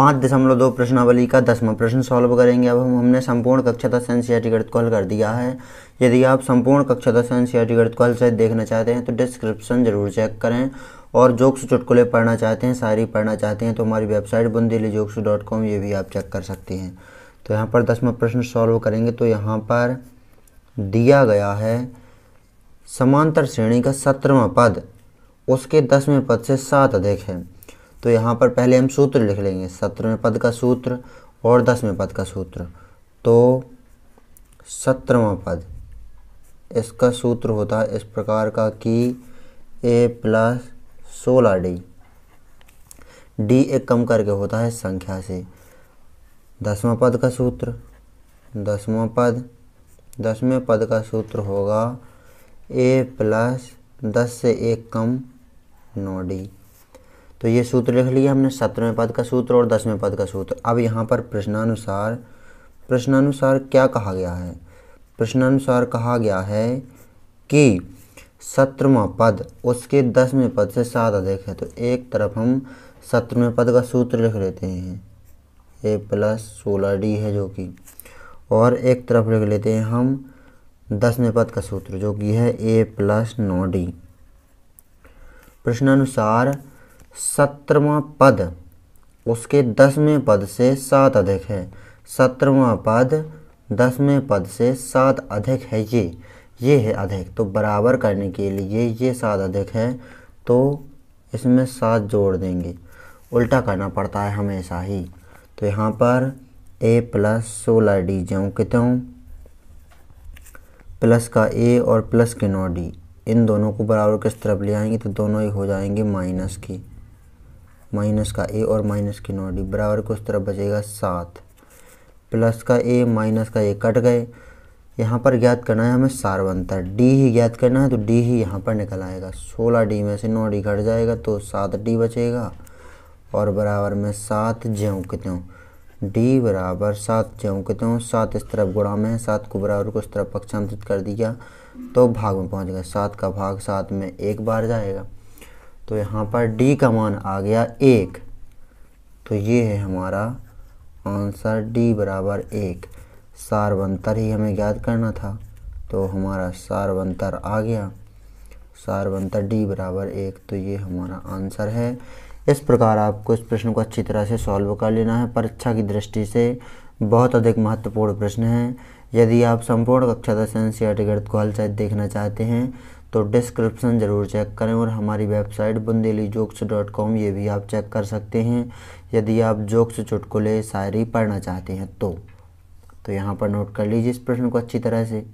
पाँच दशमलव दो प्रश्नावली का दसवां प्रश्न सॉल्व करेंगे अब हम हमने संपूर्ण कक्षा दस एन सी गणित को हल कर दिया है यदि आप संपूर्ण कक्षा दस एन सी गणित को हल से देखना चाहते हैं तो डिस्क्रिप्शन जरूर चेक करें और जोक्स चुटकुले पढ़ना चाहते हैं सारी पढ़ना चाहते हैं तो हमारी website Bundeli jokes dot com ये भी आप चेक कर सकते हैं तो यहाँ पर दसवा प्रश्न सॉल्व करेंगे तो यहाँ पर दिया गया है समांतर श्रेणी का सत्रवा पद उसके दसवें पद से सात अधिक है तो यहाँ पर पहले हम सूत्र लिख लेंगे सत्रहवें पद का सूत्र और दसवें पद का सूत्र तो सत्रहवा पद इसका सूत्र होता है इस प्रकार का कि ए प्लस सोलह डी डी एक कम करके होता है संख्या से दसवा पद का सूत्र दसवा पद दसवें पद का सूत्र होगा ए प्लस दस से एक कम नौ डी तो ये सूत्र लिख लिया हमने सत्रहवें पद का सूत्र और दसवें पद का सूत्र अब यहाँ पर प्रश्नानुसार प्रश्नानुसार क्या कहा गया है प्रश्नानुसार कहा गया है कि सत्रवा पद उसके दसवें पद से सात अधिक है तो एक तरफ हम सत्रवें पद का सूत्र लिख लेते हैं ए प्लस सोलह डी है जो कि और एक तरफ लिख लेते हैं हम दसवें पद का सूत्र जो कि है ए प्लस नौ डी प्रश्नानुसार सत्रवा पद उसके दसवें पद से सात अधिक है सत्रवा पद दसवें पद से सात अधिक है ये ये है अधिक तो बराबर करने के लिए ये सात अधिक है तो इसमें सात जोड़ देंगे उल्टा करना पड़ता है हमेशा ही तो यहाँ पर ए प्लस सोलह डी जो कितने प्लस का ए और प्लस के नौ डी इन दोनों को बराबर किस तरफ ले आएंगे तो दोनों ही हो जाएंगे माइनस की माइनस का ए और माइनस की नौ डी बराबर कुछ तरफ बचेगा सात प्लस का ए माइनस का ए कट गए यहाँ पर ज्ञात करना है हमें सार बनता है डी ही ज्ञात करना है तो डी ही यहाँ पर निकल आएगा सोलह डी में से नौ डी घट जाएगा तो सात डी बचेगा और बराबर में सात ज्यों त्यों डी बराबर सात ज्यों त्यों सात इस तरफ गुणा में सात को बराबर को इस तरफ पक्षांतरित कर दिया तो भाग में पहुँच गया सात का भाग सात में एक बार जाएगा तो यहाँ पर डी का मान आ गया एक तो ये है हमारा आंसर डी बराबर एक सार्वंतर ही हमें ज्ञात करना था तो हमारा सार्वंतर आ गया सार्वंतर डी बराबर एक तो ये हमारा आंसर है इस प्रकार आपको इस प्रश्न को अच्छी तरह से सॉल्व कर लेना है परीक्षा की दृष्टि से बहुत अधिक महत्वपूर्ण प्रश्न है यदि आप संपूर्ण कक्षा दस एन सी गणित को हल सहित देखना चाहते हैं तो डिस्क्रिप्शन ज़रूर चेक करें और हमारी website Bundeli jokes dot com ये भी आप चेक कर सकते हैं यदि आप जोक्स चुटकुले शायरी पढ़ना चाहते हैं तो तो यहाँ पर नोट कर लीजिए इस प्रश्न को अच्छी तरह से